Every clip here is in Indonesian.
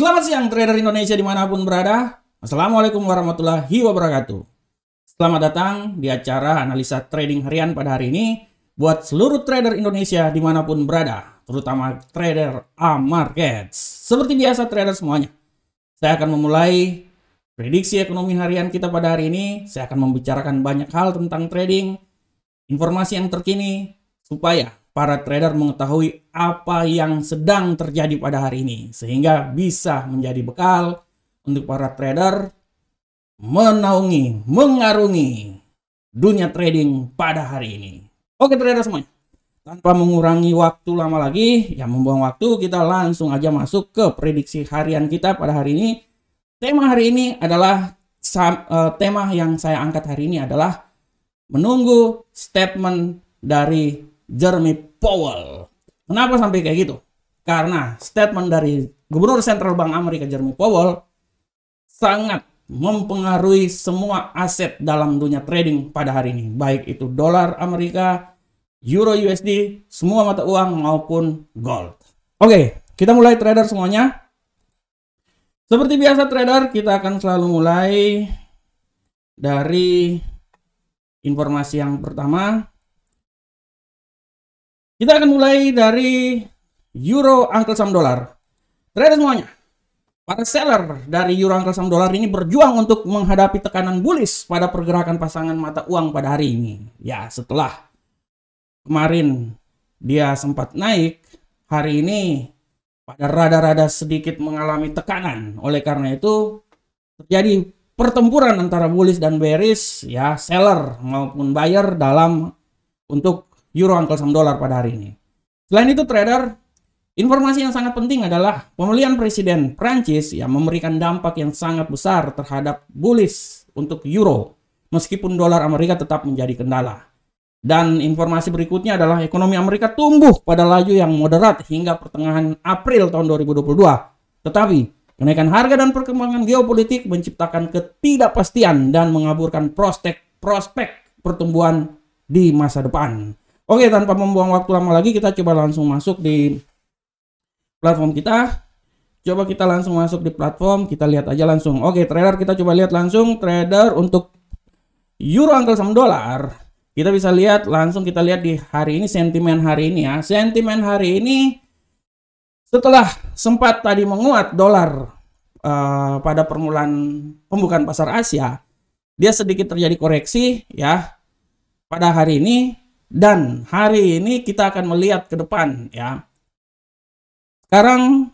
Selamat siang trader Indonesia dimanapun berada. Assalamualaikum warahmatullahi wabarakatuh. Selamat datang di acara analisa trading harian pada hari ini buat seluruh trader Indonesia dimanapun berada, terutama trader A Markets. Seperti biasa trader semuanya, saya akan memulai prediksi ekonomi harian kita pada hari ini. Saya akan membicarakan banyak hal tentang trading, informasi yang terkini, supaya para trader mengetahui apa yang sedang terjadi pada hari ini sehingga bisa menjadi bekal untuk para trader menaungi, mengarungi dunia trading pada hari ini. Oke trader semuanya, tanpa mengurangi waktu lama lagi, ya membuang waktu, kita langsung aja masuk ke prediksi harian kita pada hari ini. Tema hari ini adalah eh, tema yang saya angkat hari ini adalah menunggu statement dari Jeremy Powell. Kenapa sampai kayak gitu? Karena statement dari Gubernur Central Bank Amerika Jeremy Powell sangat mempengaruhi semua aset dalam dunia trading pada hari ini. Baik itu dolar Amerika, euro USD, semua mata uang maupun gold. Oke, kita mulai trader semuanya. Seperti biasa trader, kita akan selalu mulai dari informasi yang pertama kita akan mulai dari euro angka saham dolar. Trader semuanya. Para seller dari euro angka saham dolar ini berjuang untuk menghadapi tekanan bullish pada pergerakan pasangan mata uang pada hari ini. Ya, setelah kemarin dia sempat naik, hari ini pada rada-rada sedikit mengalami tekanan. Oleh karena itu, terjadi pertempuran antara bullish dan bearish, ya seller maupun buyer dalam untuk euro angkel sama dolar pada hari ini. Selain itu trader, informasi yang sangat penting adalah pemilihan presiden Prancis yang memberikan dampak yang sangat besar terhadap bullish untuk euro meskipun dolar Amerika tetap menjadi kendala. Dan informasi berikutnya adalah ekonomi Amerika tumbuh pada laju yang moderat hingga pertengahan April tahun 2022. Tetapi, kenaikan harga dan perkembangan geopolitik menciptakan ketidakpastian dan mengaburkan prospek prospek pertumbuhan di masa depan. Oke, tanpa membuang waktu lama lagi, kita coba langsung masuk di platform kita. Coba kita langsung masuk di platform, kita lihat aja langsung. Oke, trader kita coba lihat langsung trader untuk euro angka sama dolar. Kita bisa lihat langsung kita lihat di hari ini sentimen hari ini ya. Sentimen hari ini setelah sempat tadi menguat dolar uh, pada permulaan pembukaan pasar Asia, dia sedikit terjadi koreksi ya. Pada hari ini dan hari ini kita akan melihat ke depan ya. Sekarang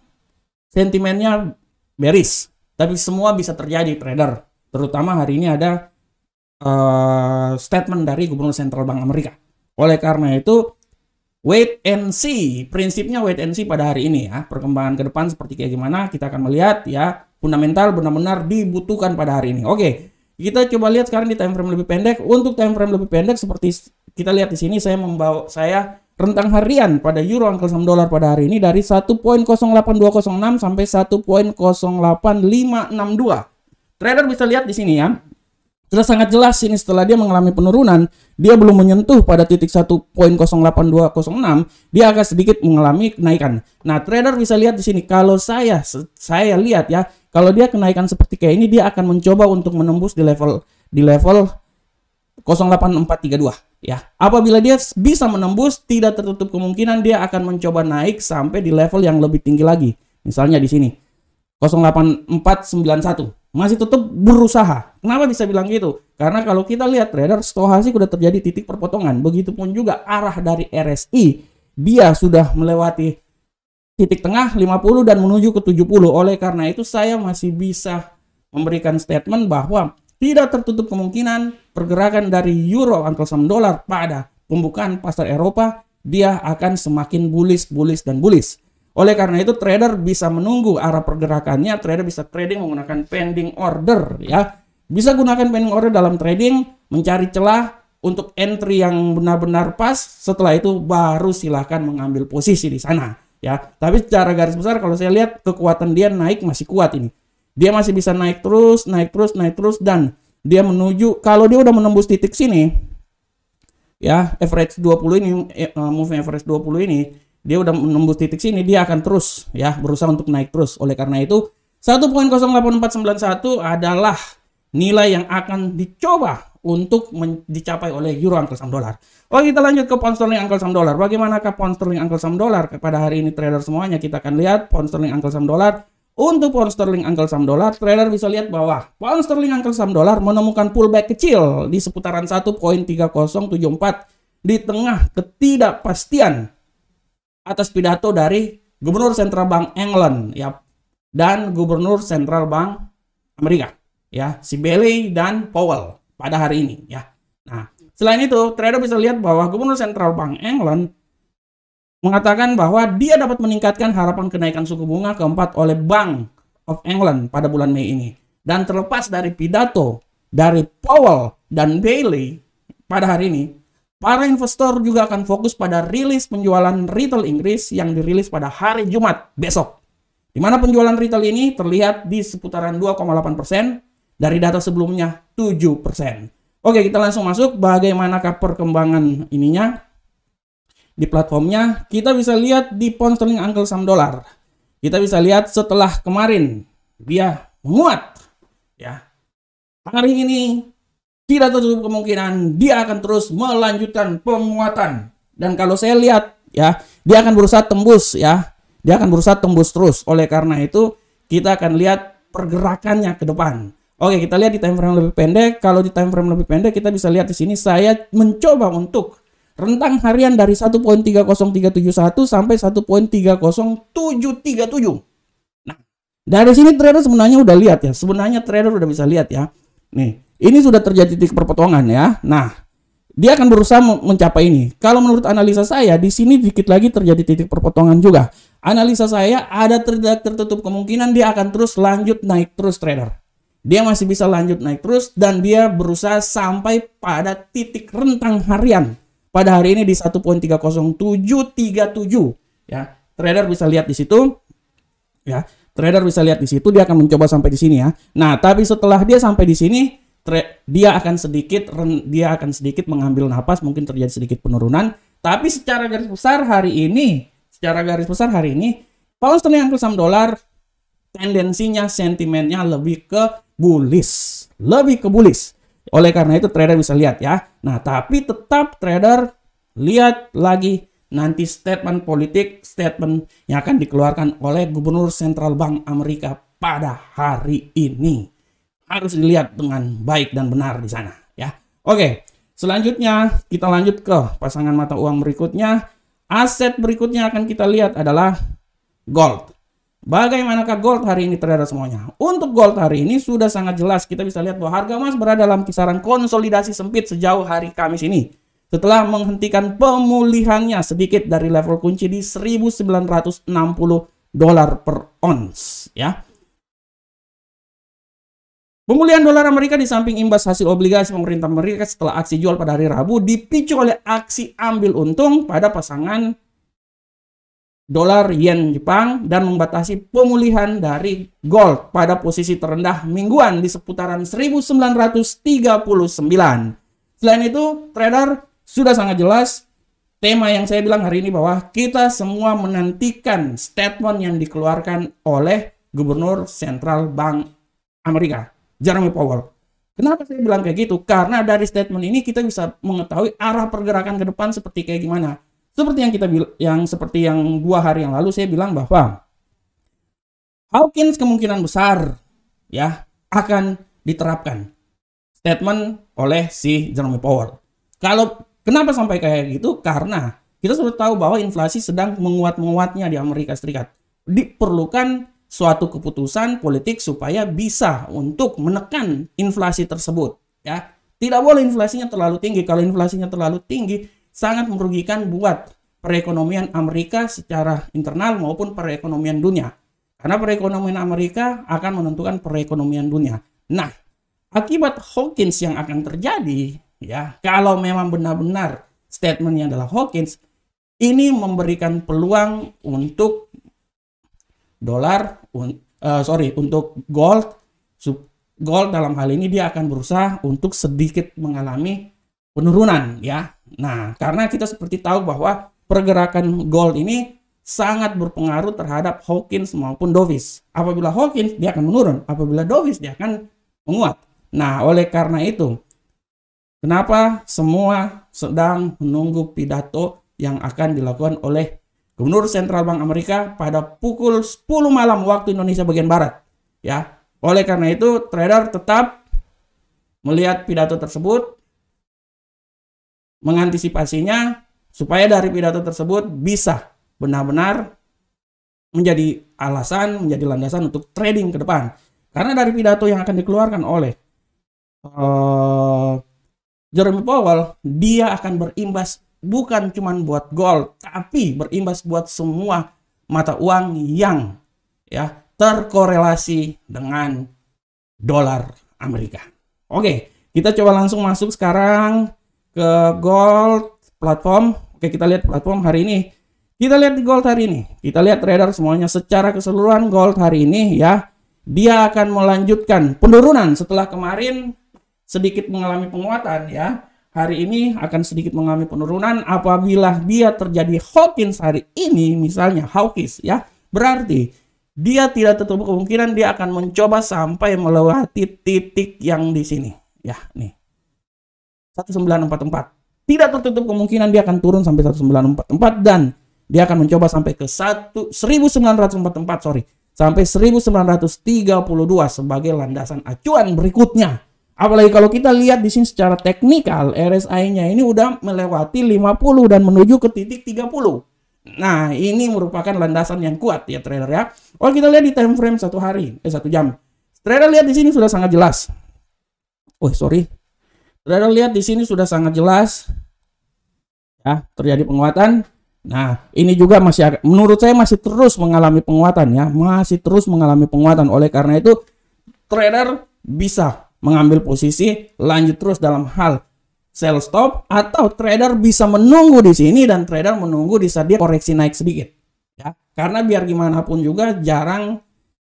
sentimennya beris, tapi semua bisa terjadi trader. Terutama hari ini ada uh, statement dari Gubernur Sentral Bank Amerika. Oleh karena itu wait and see, prinsipnya wait and see pada hari ini ya. Perkembangan ke depan seperti kayak gimana kita akan melihat ya. Fundamental benar-benar dibutuhkan pada hari ini. Oke. Okay. Kita coba lihat sekarang di time frame lebih pendek. Untuk time frame lebih pendek seperti kita lihat di sini saya membawa saya rentang harian pada euro angka saham dolar pada hari ini dari 1.08206 sampai 1.08562. Trader bisa lihat di sini ya. Sudah sangat jelas ini setelah dia mengalami penurunan, dia belum menyentuh pada titik 1.08206, dia agak sedikit mengalami kenaikan. Nah, trader bisa lihat di sini kalau saya saya lihat ya, kalau dia kenaikan seperti kayak ini dia akan mencoba untuk menembus di level di level 08432 ya. Apabila dia bisa menembus, tidak tertutup kemungkinan dia akan mencoba naik sampai di level yang lebih tinggi lagi. Misalnya di sini 08491 masih tetap berusaha. Kenapa bisa bilang gitu? Karena kalau kita lihat trader stohasik sudah terjadi titik perpotongan. Begitupun juga arah dari RSI dia sudah melewati titik tengah 50 dan menuju ke 70. Oleh karena itu saya masih bisa memberikan statement bahwa tidak tertutup kemungkinan pergerakan dari euro atau saham dolar pada pembukaan pasar Eropa dia akan semakin bullish, bullish dan bullish. Oleh karena itu trader bisa menunggu arah pergerakannya, trader bisa trading menggunakan pending order ya. Bisa gunakan pending order dalam trading, mencari celah untuk entry yang benar-benar pas, setelah itu baru silahkan mengambil posisi di sana ya. Tapi secara garis besar kalau saya lihat kekuatan dia naik masih kuat ini. Dia masih bisa naik terus, naik terus, naik terus dan dia menuju kalau dia udah menembus titik sini ya, average 20 ini moving eh, move average 20 ini dia udah menembus titik sini dia akan terus ya berusaha untuk naik terus oleh karena itu 1.08491 adalah nilai yang akan dicoba untuk dicapai oleh euro angkel saham dolar. Oke oh, kita lanjut ke pound sterling angkel saham dolar. Bagaimanakah pound sterling angkel saham dolar kepada hari ini trader semuanya kita akan lihat pound sterling angkel saham dolar. Untuk pound sterling angkel saham dolar trader bisa lihat bahwa pound sterling angkel saham dolar menemukan pullback kecil di seputaran 1.3074 di tengah ketidakpastian atas pidato dari Gubernur sentral Bank England ya dan Gubernur sentral Bank Amerika ya si Bailey dan Powell pada hari ini ya. Nah, selain itu trader bisa lihat bahwa Gubernur sentral Bank England mengatakan bahwa dia dapat meningkatkan harapan kenaikan suku bunga keempat oleh Bank of England pada bulan Mei ini. Dan terlepas dari pidato dari Powell dan Bailey pada hari ini, Para investor juga akan fokus pada rilis penjualan retail Inggris yang dirilis pada hari Jumat besok. Di mana penjualan retail ini terlihat di seputaran 2,8% dari data sebelumnya 7%. Oke, kita langsung masuk bagaimanakah perkembangan ininya di platformnya. Kita bisa lihat di pound sterling angkel saham dolar. Kita bisa lihat setelah kemarin dia menguat ya. Hari ini tidak tertutup kemungkinan dia akan terus melanjutkan penguatan. Dan kalau saya lihat ya, dia akan berusaha tembus ya. Dia akan berusaha tembus terus. Oleh karena itu, kita akan lihat pergerakannya ke depan. Oke, kita lihat di time frame lebih pendek. Kalau di time frame lebih pendek, kita bisa lihat di sini saya mencoba untuk rentang harian dari 1.30371 sampai 1.30737. Nah, dari sini trader sebenarnya udah lihat ya. Sebenarnya trader udah bisa lihat ya. Nih, ini sudah terjadi titik perpotongan ya. Nah, dia akan berusaha mencapai ini. Kalau menurut analisa saya, di sini dikit lagi terjadi titik perpotongan juga. Analisa saya ada tidak tertutup kemungkinan dia akan terus lanjut naik terus trader. Dia masih bisa lanjut naik terus dan dia berusaha sampai pada titik rentang harian. Pada hari ini di 1.30737 ya. Trader bisa lihat di situ ya. Trader bisa lihat di situ dia akan mencoba sampai di sini ya. Nah, tapi setelah dia sampai di sini dia akan sedikit dia akan sedikit mengambil napas mungkin terjadi sedikit penurunan tapi secara garis besar hari ini secara garis besar hari ini pound sterling angkut saham dolar tendensinya sentimennya lebih ke bullish lebih ke bullish oleh karena itu trader bisa lihat ya nah tapi tetap trader lihat lagi nanti statement politik statement yang akan dikeluarkan oleh gubernur central bank Amerika pada hari ini harus dilihat dengan baik dan benar di sana ya. Oke, selanjutnya kita lanjut ke pasangan mata uang berikutnya. Aset berikutnya akan kita lihat adalah gold. Bagaimanakah gold hari ini terhadap semuanya? Untuk gold hari ini sudah sangat jelas kita bisa lihat bahwa harga emas berada dalam kisaran konsolidasi sempit sejauh hari Kamis ini. Setelah menghentikan pemulihannya sedikit dari level kunci di 1960 dolar per ons ya. Pemulihan dolar Amerika di samping imbas hasil obligasi pemerintah Amerika setelah aksi jual pada hari Rabu dipicu oleh aksi ambil untung pada pasangan dolar yen Jepang dan membatasi pemulihan dari gold pada posisi terendah mingguan di seputaran 1939. Selain itu, trader sudah sangat jelas tema yang saya bilang hari ini bahwa kita semua menantikan statement yang dikeluarkan oleh Gubernur Sentral Bank Amerika. Jeremy Powell. Kenapa saya bilang kayak gitu? Karena dari statement ini kita bisa mengetahui arah pergerakan ke depan seperti kayak gimana. Seperti yang kita yang seperti yang dua hari yang lalu saya bilang bahwa Hawkins kemungkinan besar ya akan diterapkan statement oleh si Jeremy Powell. Kalau kenapa sampai kayak gitu? Karena kita sudah tahu bahwa inflasi sedang menguat-menguatnya di Amerika Serikat. Diperlukan suatu keputusan politik supaya bisa untuk menekan inflasi tersebut ya tidak boleh inflasinya terlalu tinggi kalau inflasinya terlalu tinggi sangat merugikan buat perekonomian Amerika secara internal maupun perekonomian dunia karena perekonomian Amerika akan menentukan perekonomian dunia nah akibat Hawkins yang akan terjadi ya kalau memang benar-benar statementnya adalah Hawkins ini memberikan peluang untuk dolar uh, sorry untuk gold gold dalam hal ini dia akan berusaha untuk sedikit mengalami penurunan ya. Nah, karena kita seperti tahu bahwa pergerakan gold ini sangat berpengaruh terhadap Hawkins maupun Dovis. Apabila Hawkins dia akan menurun, apabila Dovis dia akan menguat. Nah, oleh karena itu kenapa semua sedang menunggu pidato yang akan dilakukan oleh Gubernur Sentral Bank Amerika pada pukul 10 malam waktu Indonesia bagian barat. Ya. Oleh karena itu, trader tetap melihat pidato tersebut mengantisipasinya supaya dari pidato tersebut bisa benar-benar menjadi alasan, menjadi landasan untuk trading ke depan. Karena dari pidato yang akan dikeluarkan oleh uh, Jeremy Powell, dia akan berimbas bukan cuma buat gold, tapi berimbas buat semua mata uang yang ya terkorelasi dengan dolar Amerika. Oke, kita coba langsung masuk sekarang ke gold platform. Oke, kita lihat platform hari ini. Kita lihat di gold hari ini. Kita lihat trader semuanya secara keseluruhan gold hari ini ya. Dia akan melanjutkan penurunan setelah kemarin sedikit mengalami penguatan ya hari ini akan sedikit mengalami penurunan apabila dia terjadi hawkins hari ini misalnya Hawkins ya berarti dia tidak tertutup kemungkinan dia akan mencoba sampai melewati titik yang di sini ya nih 1944 tidak tertutup kemungkinan dia akan turun sampai 1944 dan dia akan mencoba sampai ke 1 1944 sorry sampai 1932 sebagai landasan acuan berikutnya Apalagi kalau kita lihat di sini secara teknikal RSI-nya ini udah melewati 50 dan menuju ke titik 30. Nah, ini merupakan landasan yang kuat ya trader ya. Oh, kita lihat di time frame satu hari, eh satu jam. Trader lihat di sini sudah sangat jelas. Oh, sorry. Trader lihat di sini sudah sangat jelas. Ya, terjadi penguatan. Nah, ini juga masih menurut saya masih terus mengalami penguatan ya, masih terus mengalami penguatan. Oleh karena itu trader bisa mengambil posisi lanjut terus dalam hal sell stop atau trader bisa menunggu di sini dan trader menunggu di saat dia koreksi naik sedikit ya karena biar gimana pun juga jarang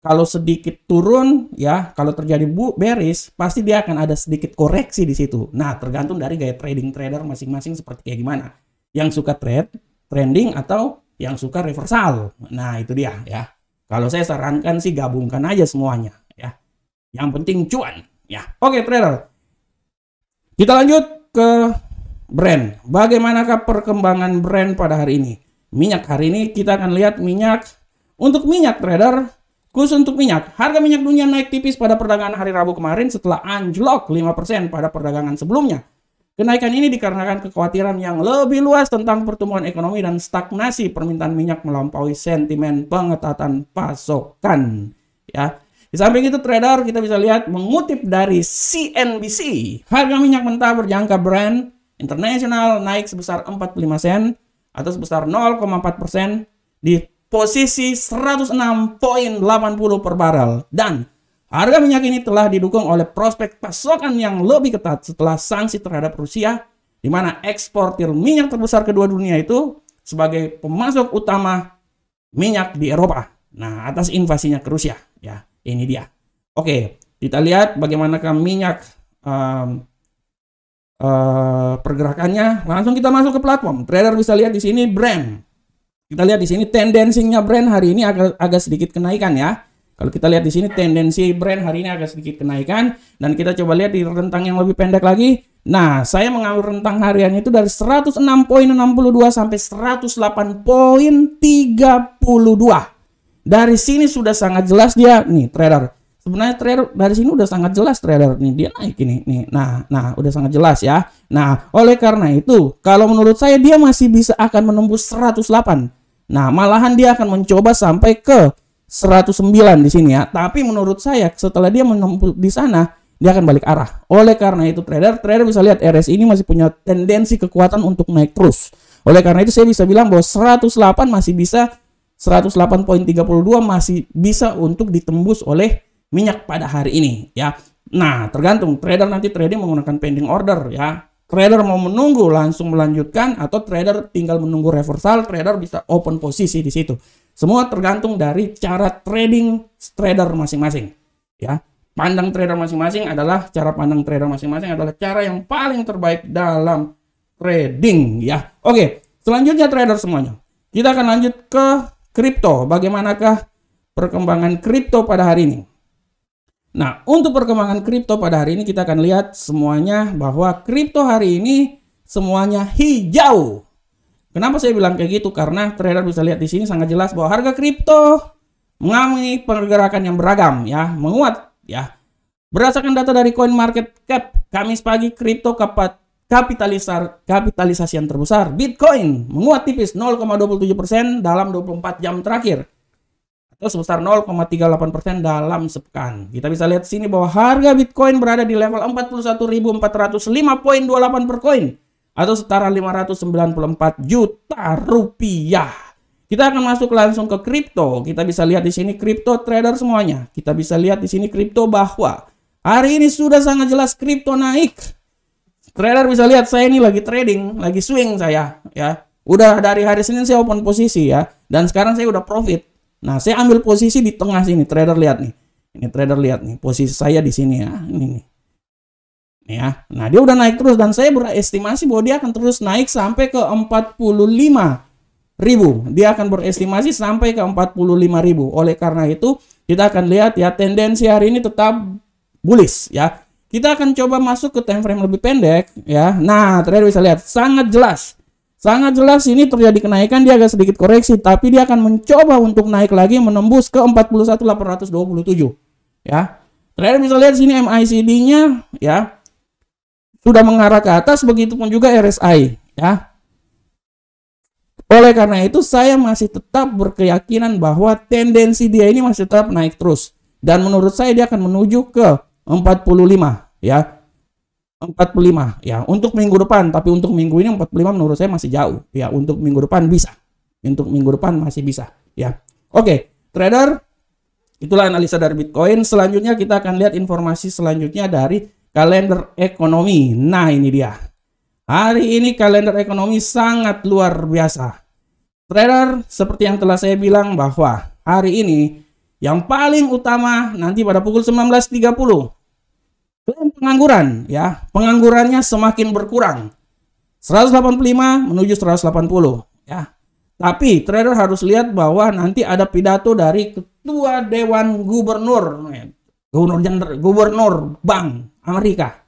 kalau sedikit turun ya kalau terjadi bu bearish pasti dia akan ada sedikit koreksi di situ nah tergantung dari gaya trading trader masing-masing seperti kayak gimana yang suka trade trending atau yang suka reversal nah itu dia ya kalau saya sarankan sih gabungkan aja semuanya ya yang penting cuan Ya, oke okay, trader. Kita lanjut ke brand. Bagaimanakah perkembangan brand pada hari ini? Minyak hari ini kita akan lihat minyak. Untuk minyak trader, khusus untuk minyak, harga minyak dunia naik tipis pada perdagangan hari Rabu kemarin setelah anjlok 5% pada perdagangan sebelumnya. Kenaikan ini dikarenakan kekhawatiran yang lebih luas tentang pertumbuhan ekonomi dan stagnasi permintaan minyak melampaui sentimen pengetatan pasokan. Ya, di samping itu trader kita bisa lihat mengutip dari CNBC, harga minyak mentah berjangka Brent internasional naik sebesar 45 sen atau sebesar 0,4 persen di posisi 106.80 per barel dan harga minyak ini telah didukung oleh prospek pasokan yang lebih ketat setelah sanksi terhadap Rusia di mana eksportir minyak terbesar kedua dunia itu sebagai pemasok utama minyak di Eropa. Nah, atas invasinya ke Rusia ya. Ini dia. Oke, kita lihat bagaimana kan minyak um, uh, pergerakannya. Langsung kita masuk ke platform. Trader bisa lihat di sini brand. Kita lihat di sini tendensinya brand hari ini agak agak sedikit kenaikan ya. Kalau kita lihat di sini tendensi brand hari ini agak sedikit kenaikan dan kita coba lihat di rentang yang lebih pendek lagi. Nah, saya mengambil rentang harian itu dari 106.62 sampai 108.32. Dari sini sudah sangat jelas dia nih trader. Sebenarnya trader dari sini udah sangat jelas trader nih dia naik ini nih. Nah, nah udah sangat jelas ya. Nah, oleh karena itu kalau menurut saya dia masih bisa akan menembus 108. Nah, malahan dia akan mencoba sampai ke 109 di sini ya. Tapi menurut saya setelah dia menembus di sana, dia akan balik arah. Oleh karena itu trader, trader bisa lihat RS ini masih punya tendensi kekuatan untuk naik terus. Oleh karena itu saya bisa bilang bahwa 108 masih bisa 108.32 masih bisa untuk ditembus oleh minyak pada hari ini ya. Nah, tergantung trader nanti trading menggunakan pending order ya. Trader mau menunggu langsung melanjutkan atau trader tinggal menunggu reversal, trader bisa open posisi di situ. Semua tergantung dari cara trading trader masing-masing ya. Pandang trader masing-masing adalah cara pandang trader masing-masing adalah cara yang paling terbaik dalam trading ya. Oke, selanjutnya trader semuanya. Kita akan lanjut ke kripto. Bagaimanakah perkembangan kripto pada hari ini? Nah, untuk perkembangan kripto pada hari ini kita akan lihat semuanya bahwa kripto hari ini semuanya hijau. Kenapa saya bilang kayak gitu? Karena trader bisa lihat di sini sangat jelas bahwa harga kripto mengalami pergerakan yang beragam ya, menguat ya. Berdasarkan data dari CoinMarketCap, Kamis pagi kripto kapat kapitalisar, kapitalisasi yang terbesar, Bitcoin menguat tipis 0,27% dalam 24 jam terakhir atau sebesar 0,38% dalam sepekan. Kita bisa lihat sini bahwa harga Bitcoin berada di level 41.405.28 per koin atau setara 594 juta rupiah. Kita akan masuk langsung ke kripto. Kita bisa lihat di sini kripto trader semuanya. Kita bisa lihat di sini kripto bahwa hari ini sudah sangat jelas kripto naik Trader bisa lihat saya ini lagi trading, lagi swing saya ya. Udah dari hari Senin saya open posisi ya dan sekarang saya udah profit. Nah, saya ambil posisi di tengah sini. Trader lihat nih. Ini trader lihat nih posisi saya di sini ya. Ini nih. Nih ya. Nah, dia udah naik terus dan saya berestimasi bahwa dia akan terus naik sampai ke 45 ribu. Dia akan berestimasi sampai ke 45 ribu. Oleh karena itu, kita akan lihat ya tendensi hari ini tetap bullish ya. Kita akan coba masuk ke time frame lebih pendek ya. Nah, trader bisa lihat sangat jelas. Sangat jelas ini terjadi kenaikan dia agak sedikit koreksi tapi dia akan mencoba untuk naik lagi menembus ke 41827 ya. Trader bisa lihat sini macd nya ya sudah mengarah ke atas begitupun juga RSI ya. Oleh karena itu saya masih tetap berkeyakinan bahwa tendensi dia ini masih tetap naik terus dan menurut saya dia akan menuju ke 45 ya. 45 ya untuk minggu depan tapi untuk minggu ini 45 menurut saya masih jauh ya untuk minggu depan bisa untuk minggu depan masih bisa ya oke trader itulah analisa dari Bitcoin selanjutnya kita akan lihat informasi selanjutnya dari kalender ekonomi nah ini dia hari ini kalender ekonomi sangat luar biasa trader seperti yang telah saya bilang bahwa hari ini yang paling utama nanti pada pukul 19.30 pengangguran ya. Penganggurannya semakin berkurang. 185 menuju 180 ya. Tapi trader harus lihat bahwa nanti ada pidato dari ketua dewan gubernur gubernur gubernur bank Amerika.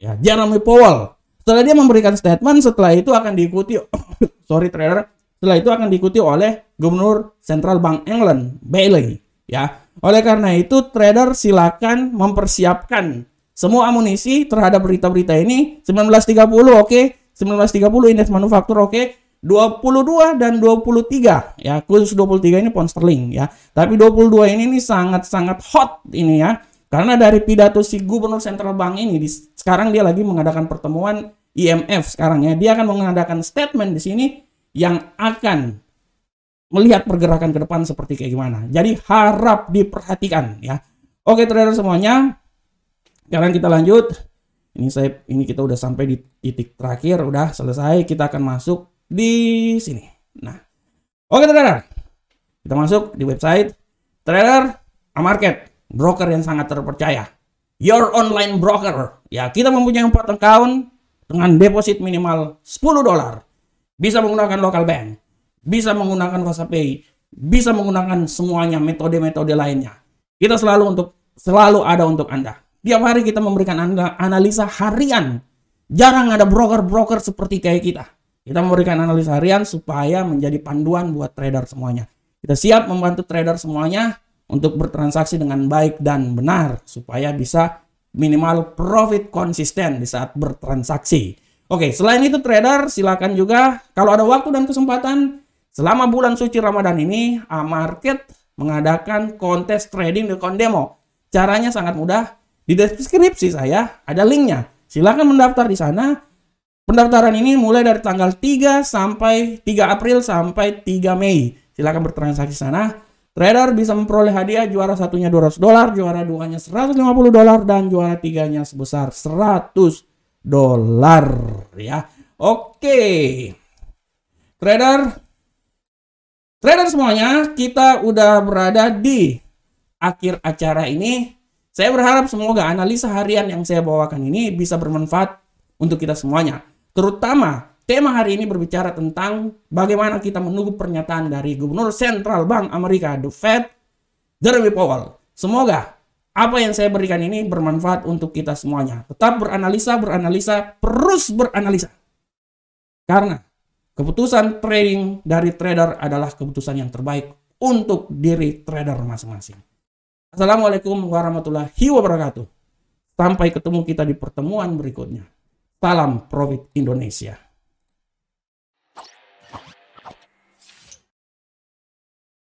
Ya, Jeremy Powell. Setelah dia memberikan statement, setelah itu akan diikuti sorry trader, setelah itu akan diikuti oleh gubernur Central Bank England, Bailey, ya. Oleh karena itu trader silakan mempersiapkan semua amunisi terhadap berita-berita ini 1930 oke, okay. 1930 indeks manufaktur oke, okay. 22 dan 23 ya. Khusus 23 ini pound sterling ya. Tapi 22 ini ini sangat-sangat hot ini ya. Karena dari pidato si gubernur central bank ini di, sekarang dia lagi mengadakan pertemuan IMF sekarang ya. Dia akan mengadakan statement di sini yang akan melihat pergerakan ke depan seperti kayak gimana. Jadi harap diperhatikan ya. Oke trader semuanya, sekarang kita lanjut. Ini saya ini kita udah sampai di titik terakhir, udah selesai. Kita akan masuk di sini. Nah, oke trader, kita masuk di website trader a market broker yang sangat terpercaya. Your online broker. Ya, kita mempunyai empat account dengan deposit minimal 10 dolar. Bisa menggunakan local bank, bisa menggunakan Pay, bisa menggunakan semuanya metode-metode lainnya. Kita selalu untuk selalu ada untuk Anda. Tiap hari kita memberikan analisa harian. Jarang ada broker-broker seperti kayak kita. Kita memberikan analisa harian supaya menjadi panduan buat trader semuanya. Kita siap membantu trader semuanya untuk bertransaksi dengan baik dan benar supaya bisa minimal profit konsisten di saat bertransaksi. Oke, selain itu trader silakan juga kalau ada waktu dan kesempatan selama bulan suci Ramadan ini A Market mengadakan kontes trading di demo. Caranya sangat mudah. Di deskripsi saya ada linknya. Silahkan mendaftar di sana. Pendaftaran ini mulai dari tanggal 3 sampai 3 April sampai 3 Mei. Silahkan bertransaksi sana. Trader bisa memperoleh hadiah juara satunya 200 dolar, juara duanya 150 dolar, dan juara tiganya sebesar 100 dolar. Ya, oke. Trader, trader semuanya, kita udah berada di akhir acara ini. Saya berharap semoga analisa harian yang saya bawakan ini bisa bermanfaat untuk kita semuanya. Terutama tema hari ini berbicara tentang bagaimana kita menunggu pernyataan dari Gubernur Sentral Bank Amerika The Fed Jeremy Powell. Semoga apa yang saya berikan ini bermanfaat untuk kita semuanya. Tetap beranalisa, beranalisa, terus beranalisa. Karena keputusan trading dari trader adalah keputusan yang terbaik untuk diri trader masing-masing. Assalamualaikum warahmatullahi wabarakatuh. Sampai ketemu kita di pertemuan berikutnya. Salam Profit Indonesia.